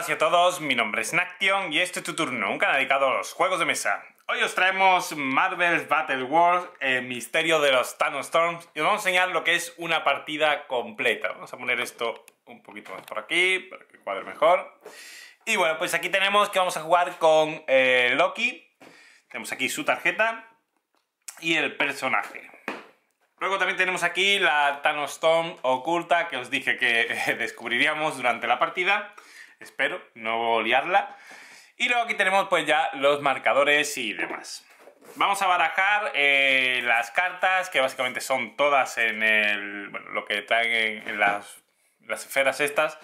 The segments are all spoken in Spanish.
Hola a todos, mi nombre es Naktion y este es tu turno, un canal dedicado a los juegos de mesa. Hoy os traemos Marvel's Battle World: el eh, misterio de los Thanos Storms, y os vamos a enseñar lo que es una partida completa. Vamos a poner esto un poquito más por aquí, para que cuadre mejor. Y bueno, pues aquí tenemos que vamos a jugar con eh, Loki. Tenemos aquí su tarjeta y el personaje. Luego también tenemos aquí la Thanos Storm oculta que os dije que descubriríamos durante la partida espero no liarla. Y luego aquí tenemos pues ya los marcadores y demás. Vamos a barajar eh, las cartas, que básicamente son todas en el, bueno, lo que traen en las, esferas estas.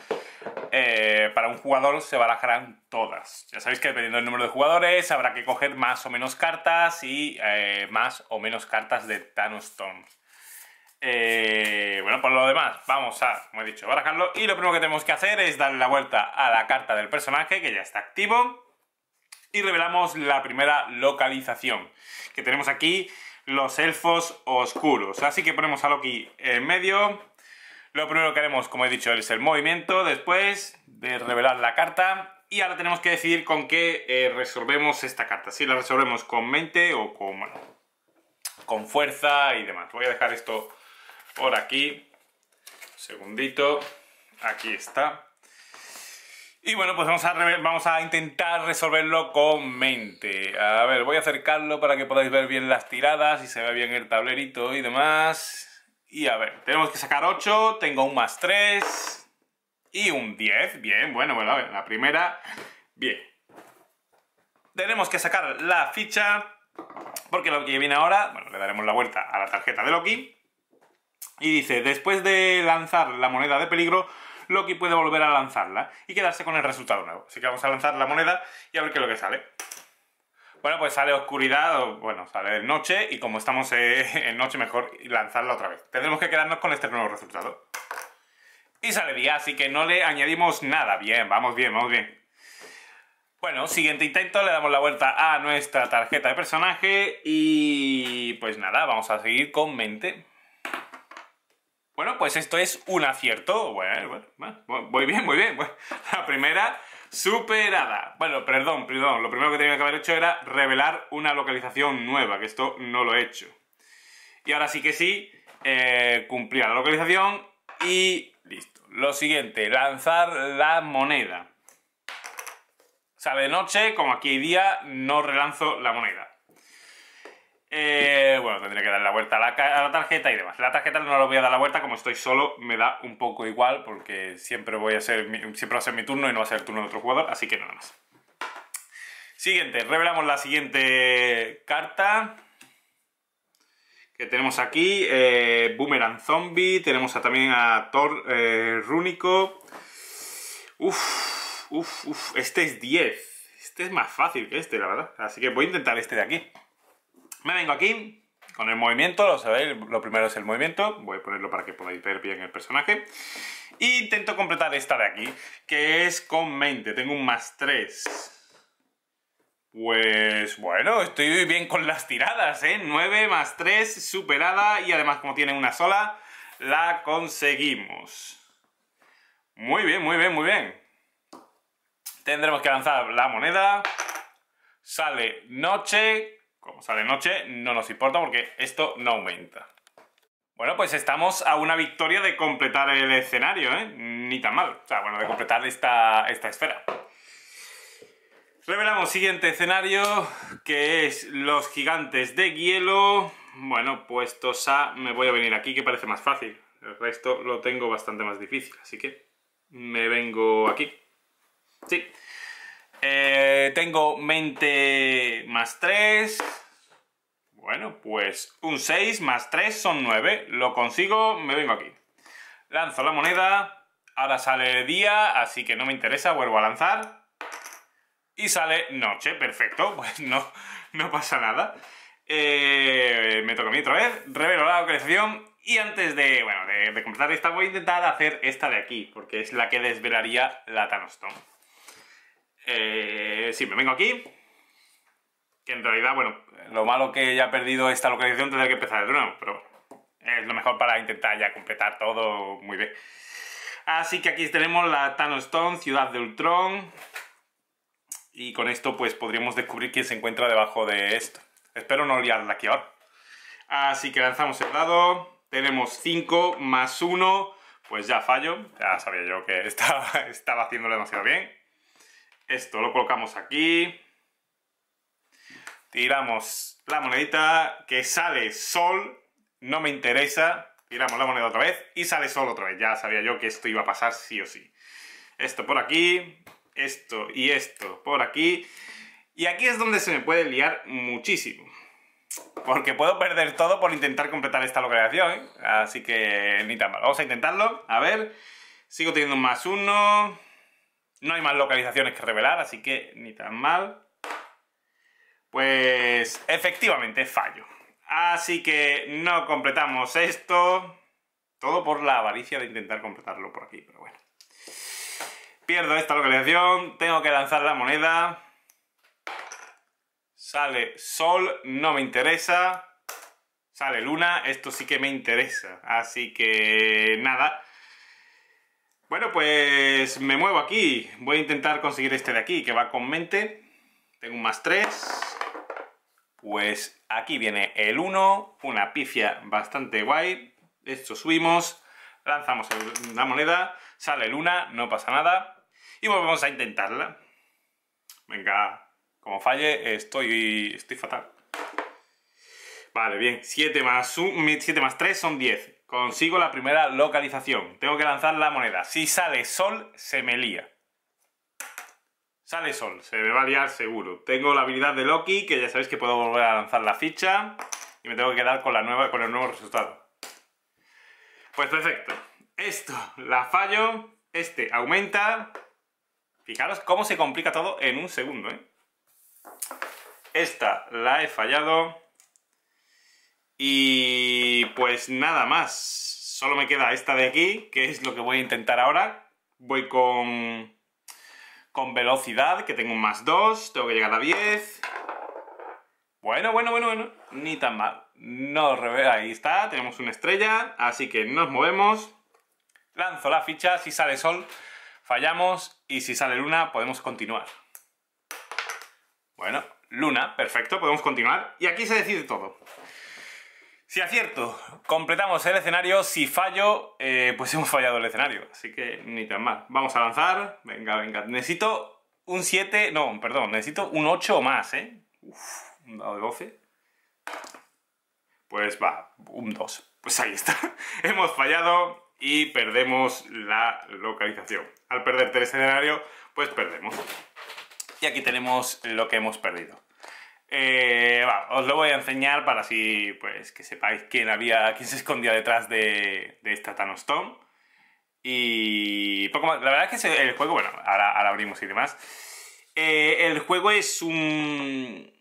Eh, para un jugador se barajarán todas. Ya sabéis que dependiendo del número de jugadores habrá que coger más o menos cartas y eh, más o menos cartas de Thanos Stones. Eh, bueno, por lo demás, vamos a, como he dicho, barajarlo. Y lo primero que tenemos que hacer es darle la vuelta a la carta del personaje, que ya está activo. Y revelamos la primera localización, que tenemos aquí los elfos oscuros. Así que ponemos a Loki en medio. Lo primero que haremos, como he dicho, es el movimiento después de revelar la carta. Y ahora tenemos que decidir con qué eh, resolvemos esta carta. Si la resolvemos con mente o con, con fuerza y demás. Voy a dejar esto por aquí. Segundito. Aquí está. Y bueno, pues vamos a, vamos a intentar resolverlo con mente. A ver, voy a acercarlo para que podáis ver bien las tiradas y se vea bien el tablerito y demás. Y a ver, tenemos que sacar 8, tengo un más 3 y un 10. Bien, bueno, bueno, a ver, la primera, bien. Tenemos que sacar la ficha porque lo que viene ahora, bueno, le daremos la vuelta a la tarjeta de Loki y dice, después de lanzar la moneda de peligro, Loki puede volver a lanzarla y quedarse con el resultado nuevo. Así que vamos a lanzar la moneda y a ver qué es lo que sale. Bueno, pues sale oscuridad, o, bueno, sale noche, y como estamos eh, en noche, mejor lanzarla otra vez. Tendremos que quedarnos con este nuevo resultado. Y sale día, así que no le añadimos nada. Bien, vamos bien, vamos bien. Bueno, siguiente intento, le damos la vuelta a nuestra tarjeta de personaje y pues nada, vamos a seguir con mente. Bueno, pues esto es un acierto. muy bien, muy bien. la primera superada. Bueno, perdón, perdón. Lo primero que tenía que haber hecho era revelar una localización nueva, que esto no lo he hecho. Y ahora sí que sí, eh, cumplía la localización y listo. Lo siguiente, lanzar la moneda. Sale de noche, como aquí hay día, no relanzo la moneda. Eh, bueno, tendría que dar la vuelta a la, tarjeta y demás. La tarjeta no la voy a dar la vuelta, como estoy solo, me da un poco igual, porque siempre, voy a ser siempre va a ser mi turno y no va a ser el turno de otro jugador, así que nada más. Siguiente, revelamos la siguiente carta que tenemos aquí. Eh, Boomerang Zombie, tenemos también a Thor eh, Rúnico. Uf, uf, uf, este es 10. Este es más fácil que este, la verdad. Así que voy a intentar este de aquí. Me vengo aquí con el movimiento, lo sabéis, lo primero es el movimiento, voy a ponerlo para que podáis ver bien el personaje. Y e intento completar esta de aquí, que es con 20, tengo un más 3. Pues bueno, estoy bien con las tiradas, ¿eh? 9 más 3, superada, y además como tiene una sola, la conseguimos. Muy bien, muy bien, muy bien. Tendremos que lanzar la moneda. Sale noche, como sale noche, no nos importa porque esto no aumenta. Bueno, pues estamos a una victoria de completar el escenario, ¿eh? Ni tan mal. O sea, bueno, de completar esta, esfera. Revelamos siguiente escenario, que es los gigantes de hielo. Bueno, puestos a... Me voy a venir aquí, que parece más fácil. El resto lo tengo bastante más difícil, así que me vengo aquí. Sí. Eh, tengo 20 más 3, bueno, pues un 6 más 3 son 9. Lo consigo, me vengo aquí. Lanzo la moneda. Ahora sale día, así que no me interesa, vuelvo a lanzar. Y sale noche, perfecto. Pues no, no pasa nada. Eh, me toca a mí otra vez. Revelo la localización. Y antes de, bueno, completar esta, voy a intentar hacer esta de aquí, porque es la que desvelaría la Thanos Stone. Eh, sí, me vengo aquí. Que en realidad, bueno, lo malo que ya ha perdido esta localización tener que empezar de nuevo, pero es lo mejor para intentar ya completar todo muy bien. Así que aquí tenemos la Thanos Stone, Ciudad de Ultron. Y con esto pues podríamos descubrir quién se encuentra debajo de esto. Espero no olvidarla aquí ahora. Así que lanzamos el dado. Tenemos 5 más 1. Pues ya fallo. Ya sabía yo que estaba, estaba haciéndolo demasiado bien. Esto lo colocamos aquí. Tiramos la monedita que sale sol, no me interesa. Tiramos la moneda otra vez y sale sol otra vez. Ya sabía yo que esto iba a pasar sí o sí. Esto por aquí, esto y esto por aquí. Y aquí es donde se me puede liar muchísimo. Porque puedo perder todo por intentar completar esta localización. ¿eh? Así que ni tan mal. Vamos a intentarlo. A ver. Sigo teniendo más uno. No hay más localizaciones que revelar, así que ni tan mal. Pues efectivamente fallo. Así que no completamos esto. Todo por la avaricia de intentar completarlo por aquí, pero bueno. Pierdo esta localización, tengo que lanzar la moneda. Sale sol, no me interesa. Sale luna, esto sí que me interesa. Así que nada. Bueno, pues me muevo aquí. Voy a intentar conseguir este de aquí, que va con mente. Tengo un más 3. Pues aquí viene el 1, una pifia bastante guay. Esto subimos, lanzamos la moneda, sale el luna, no pasa nada. Y volvemos a intentarla. Venga, como falle, estoy, estoy fatal. Vale, bien, 7 más, 7 más 3 son 10. Consigo la primera localización. Tengo que lanzar la moneda. Si sale sol, se me lía. Sale Sol, se me va a liar seguro. Tengo la habilidad de Loki, que ya sabéis que puedo volver a lanzar la ficha. Y me tengo que quedar con, la nueva, con el nuevo resultado. Pues perfecto. Esto la fallo, este aumenta. Fijaros cómo se complica todo en un segundo, ¿eh? Esta la he fallado. Y pues nada más. Solo me queda esta de aquí, que es lo que voy a intentar ahora. Voy con con velocidad, que tengo un más 2, tengo que llegar a 10. Bueno, bueno, bueno, bueno, ni tan mal. No, ahí está, tenemos una estrella, así que nos movemos. Lanzo la ficha, si sale sol, fallamos, y si sale luna, podemos continuar. Bueno, luna, perfecto, podemos continuar. Y aquí se decide todo. Si acierto, completamos el escenario. Si fallo, eh, pues hemos fallado el escenario. Así que ni tan mal. Vamos a lanzar, Venga, venga. Necesito un 7... No, perdón. Necesito un 8 o más, ¿eh? Uf, un dado de 12. Pues va, un 2. Pues ahí está. hemos fallado y perdemos la localización. Al perder el escenario, pues perdemos. Y aquí tenemos lo que hemos perdido. Eh, os lo voy a enseñar para así pues, que sepáis quién, había, quién se escondía detrás de, esta Thanos Tom Y poco más. La verdad es que el juego, bueno, ahora, abrimos y demás. Eh, el juego es un...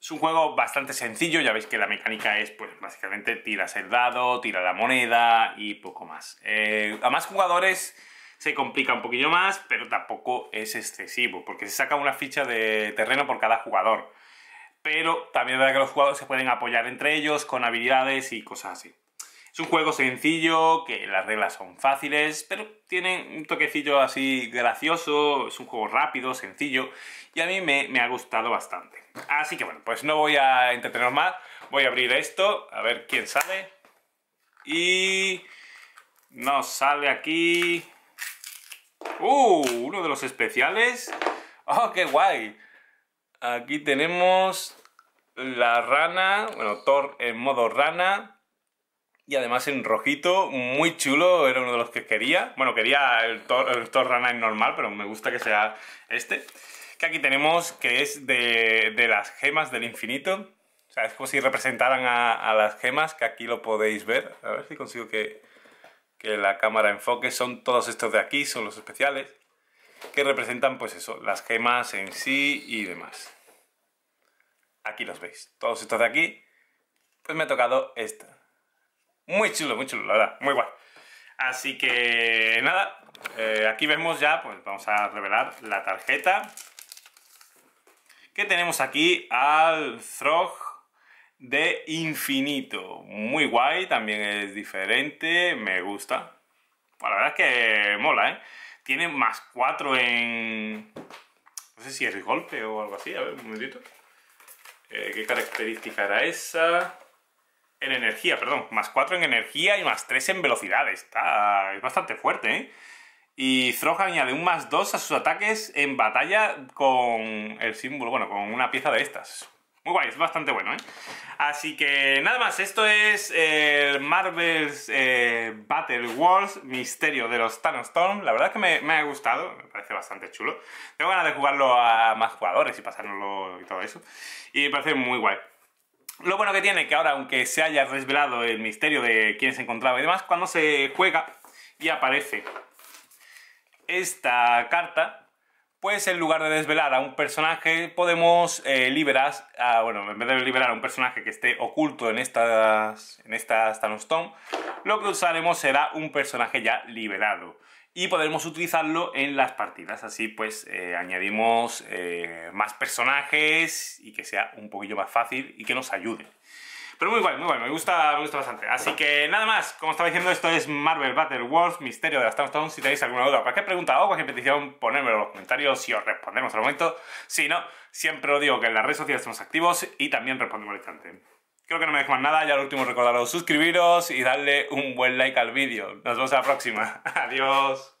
Es un juego bastante sencillo, ya veis que la mecánica es, pues, básicamente tiras el dado, tira la moneda y poco más. Eh, a más jugadores se complica un poquillo más, pero tampoco es excesivo, porque se saca una ficha de terreno por cada jugador pero también es verdad que los jugadores se pueden apoyar entre ellos con habilidades y cosas así. Es un juego sencillo, que las reglas son fáciles, pero tiene un toquecillo así gracioso, es un juego rápido, sencillo, y a mí me, ha gustado bastante. Así que bueno, pues no voy a entretener más, voy a abrir esto, a ver quién sale. Y... nos sale aquí... ¡Uh! Uno de los especiales. ¡Oh, qué guay! Aquí tenemos la rana, bueno, Thor en modo rana. Y además en rojito, muy chulo, era uno de los que quería. Bueno, quería el Thor, rana en normal, pero me gusta que sea este. Que aquí tenemos, que es de, las gemas del infinito. O sea, es como si representaran a, las gemas, que aquí lo podéis ver. A ver si consigo que la cámara enfoque. Son todos estos de aquí, son los especiales que representan pues eso, las gemas en sí y demás. Aquí los veis, todos estos de aquí, pues me ha tocado esta. Muy chulo, muy chulo, la verdad, muy guay. Así que nada, eh, aquí vemos ya, pues vamos a revelar la tarjeta. Que tenemos aquí al Throg de Infinito. Muy guay, también es diferente, me gusta. La verdad es que mola, ¿eh? Tiene más 4 en... No sé si es golpe o algo así. A ver, un momentito. Eh, ¿Qué característica era esa? En energía, perdón. Más 4 en energía y más 3 en velocidad. Está... Es bastante fuerte, ¿eh? Y Throg añade un más 2 a sus ataques en batalla con el símbolo, bueno, con una pieza de estas muy guay, es bastante bueno, ¿eh? Así que nada más, esto es el eh, Marvel's eh, Battle Wars, Misterio de los Thanos Storm. La verdad es que me, ha gustado, me parece bastante chulo. Tengo ganas de jugarlo a más jugadores y pasárnoslo y todo eso. Y me parece muy guay. Lo bueno que tiene que ahora, aunque se haya revelado el misterio de quién se encontraba y demás, cuando se juega y aparece esta carta, pues en lugar de desvelar a un personaje, podemos eh, liberar, a, ah, bueno, en vez de liberar a un personaje que esté oculto en estas, en estas lo que usaremos será un personaje ya liberado. Y podremos utilizarlo en las partidas, así pues eh, añadimos eh, más personajes y que sea un poquillo más fácil y que nos ayude. Pero muy guay, muy guay, me gusta, me bastante. Así que nada más, como estaba diciendo, esto es Marvel Battle Wars, Misterio de las Town. Si tenéis alguna duda, cualquier pregunta o cualquier petición, ponedmelo en los comentarios y os respondemos al momento. Si no, siempre os digo que en las redes sociales estamos activos y también respondemos al Creo que no me dejo más nada, ya lo último recordaros suscribiros y darle un buen like al vídeo. Nos vemos la próxima. Adiós.